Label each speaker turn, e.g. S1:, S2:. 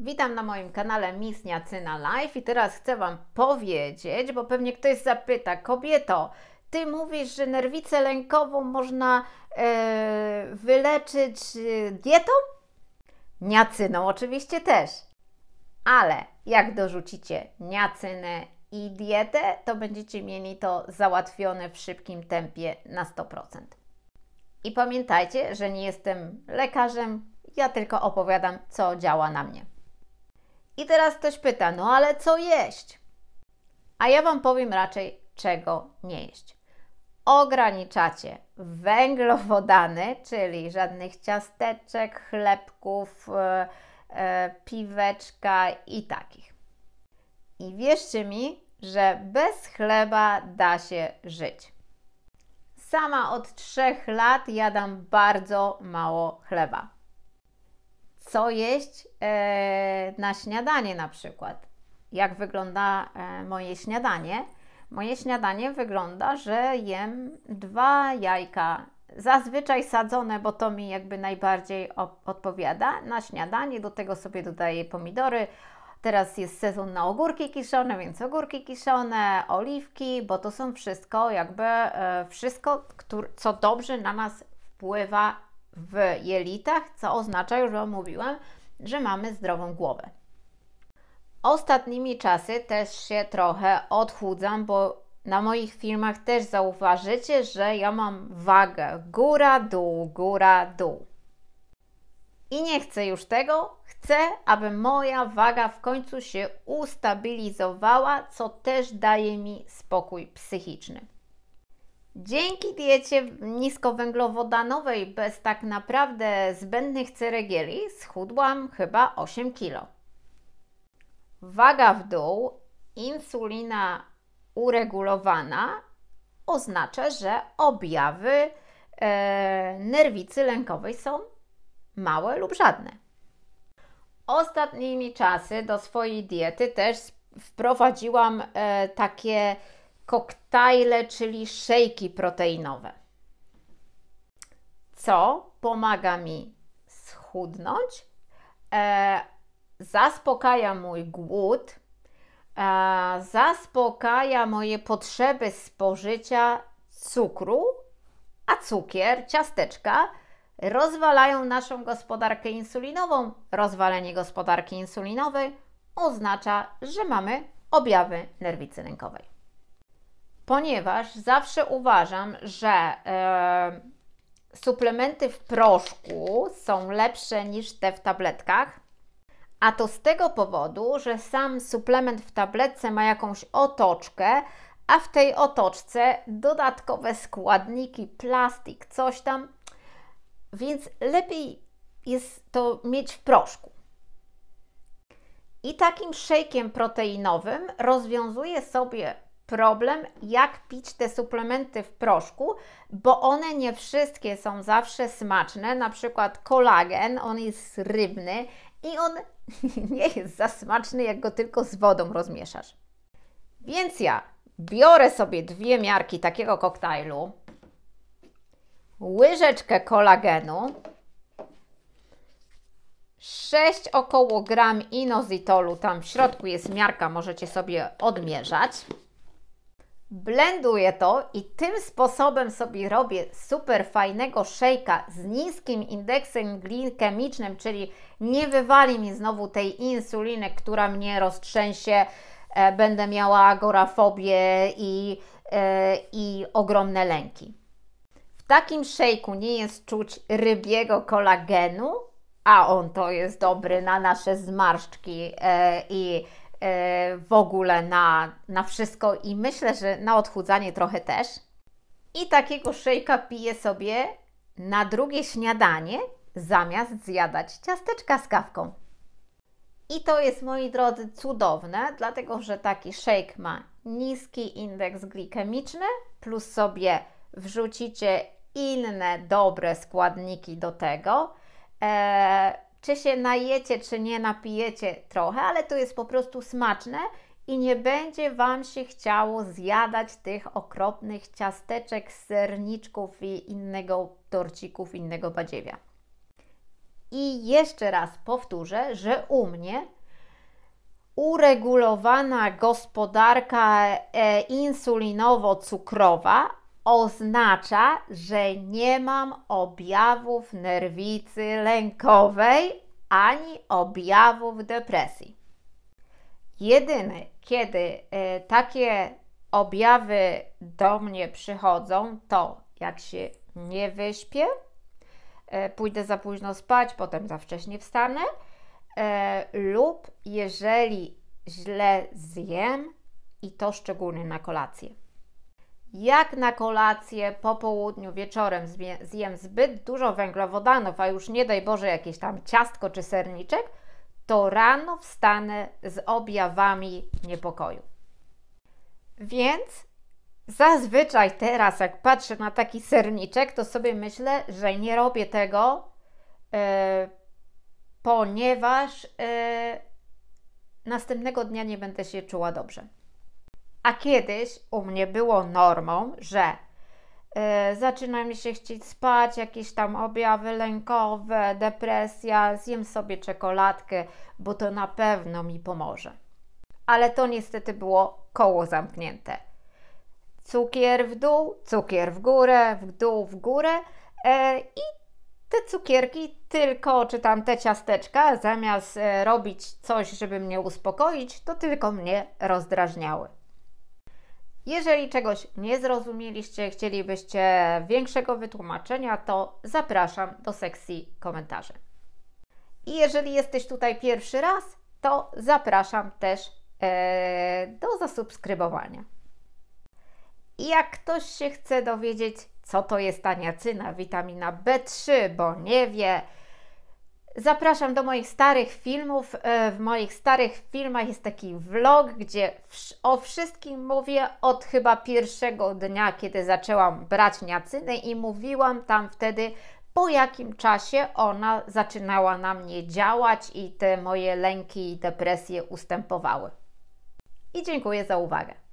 S1: Witam na moim kanale Miss Niacyna Live i teraz chcę Wam powiedzieć, bo pewnie ktoś zapyta, kobieto, Ty mówisz, że nerwicę lękową można e, wyleczyć e, dietą? Niacyną oczywiście też, ale jak dorzucicie niacynę i dietę, to będziecie mieli to załatwione w szybkim tempie na 100%. I pamiętajcie, że nie jestem lekarzem, ja tylko opowiadam, co działa na mnie. I teraz ktoś pyta, no ale co jeść? A ja Wam powiem raczej, czego nie jeść. Ograniczacie węglowodany, czyli żadnych ciasteczek, chlebków, e, e, piweczka i takich. I wierzcie mi, że bez chleba da się żyć. Sama od trzech lat jadam bardzo mało chleba co jeść e, na śniadanie na przykład. Jak wygląda e, moje śniadanie? Moje śniadanie wygląda, że jem dwa jajka, zazwyczaj sadzone, bo to mi jakby najbardziej odpowiada. Na śniadanie do tego sobie dodaję pomidory. Teraz jest sezon na ogórki kiszone, więc ogórki kiszone, oliwki, bo to są wszystko jakby e, wszystko, co dobrze na nas wpływa w jelitach, co oznacza, już Wam mówiłam, że mamy zdrową głowę. Ostatnimi czasy też się trochę odchudzam, bo na moich filmach też zauważycie, że ja mam wagę góra, dół, góra, dół. I nie chcę już tego, chcę, aby moja waga w końcu się ustabilizowała, co też daje mi spokój psychiczny. Dzięki diecie niskowęglowodanowej bez tak naprawdę zbędnych ceregieli schudłam chyba 8 kg. Waga w dół, insulina uregulowana oznacza, że objawy e, nerwicy lękowej są małe lub żadne. Ostatnimi czasy do swojej diety też wprowadziłam e, takie koktajle, czyli szejki proteinowe. Co pomaga mi schudnąć, e, zaspokaja mój głód, e, zaspokaja moje potrzeby spożycia cukru, a cukier, ciasteczka rozwalają naszą gospodarkę insulinową. Rozwalenie gospodarki insulinowej oznacza, że mamy objawy nerwicy rynkowej ponieważ zawsze uważam, że e, suplementy w proszku są lepsze niż te w tabletkach. A to z tego powodu, że sam suplement w tabletce ma jakąś otoczkę, a w tej otoczce dodatkowe składniki, plastik, coś tam. Więc lepiej jest to mieć w proszku. I takim szejkiem proteinowym rozwiązuje sobie problem, jak pić te suplementy w proszku, bo one nie wszystkie są zawsze smaczne. Na przykład kolagen, on jest rybny i on nie jest za smaczny, jak go tylko z wodą rozmieszasz. Więc ja biorę sobie dwie miarki takiego koktajlu, łyżeczkę kolagenu, 6 około gram inozitolu, tam w środku jest miarka, możecie sobie odmierzać blenduję to i tym sposobem sobie robię super fajnego szejka z niskim indeksem glikemicznym, czyli nie wywali mi znowu tej insuliny, która mnie roztrzęsie, e, będę miała agorafobię i, e, i ogromne lęki. W takim szejku nie jest czuć rybiego kolagenu, a on to jest dobry na nasze zmarszczki e, i E, w ogóle na, na wszystko i myślę, że na odchudzanie trochę też. I takiego szejka piję sobie na drugie śniadanie zamiast zjadać ciasteczka z kawką. I to jest, moi drodzy, cudowne, dlatego że taki shake ma niski indeks glikemiczny, plus sobie wrzucicie inne dobre składniki do tego. Eee, czy się najecie, czy nie napijecie trochę, ale to jest po prostu smaczne i nie będzie Wam się chciało zjadać tych okropnych ciasteczek, serniczków i innego torcików, innego badziewia. I jeszcze raz powtórzę, że u mnie uregulowana gospodarka e, insulinowo-cukrowa oznacza, że nie mam objawów nerwicy lękowej ani objawów depresji. Jedyny, kiedy e, takie objawy do mnie przychodzą, to jak się nie wyśpię, e, pójdę za późno spać, potem za wcześnie wstanę, e, lub jeżeli źle zjem i to szczególnie na kolację. Jak na kolację po południu wieczorem zjem zbyt dużo węglowodanów, a już nie daj Boże jakieś tam ciastko czy serniczek, to rano wstanę z objawami niepokoju. Więc zazwyczaj teraz, jak patrzę na taki serniczek, to sobie myślę, że nie robię tego, yy, ponieważ yy, następnego dnia nie będę się czuła dobrze. A kiedyś u mnie było normą, że yy, zaczyna mi się chcieć spać, jakieś tam objawy lękowe, depresja, zjem sobie czekoladkę, bo to na pewno mi pomoże. Ale to niestety było koło zamknięte. Cukier w dół, cukier w górę, w dół, w górę yy, i te cukierki tylko, czy tam te ciasteczka, zamiast e, robić coś, żeby mnie uspokoić, to tylko mnie rozdrażniały. Jeżeli czegoś nie zrozumieliście, chcielibyście większego wytłumaczenia, to zapraszam do sekcji komentarzy. I jeżeli jesteś tutaj pierwszy raz, to zapraszam też e, do zasubskrybowania. I jak ktoś się chce dowiedzieć, co to jest taniacyna, witamina B3, bo nie wie, Zapraszam do moich starych filmów. E, w moich starych filmach jest taki vlog, gdzie o wszystkim mówię od chyba pierwszego dnia, kiedy zaczęłam brać niacynę i mówiłam tam wtedy, po jakim czasie ona zaczynała na mnie działać i te moje lęki i depresje ustępowały. I dziękuję za uwagę.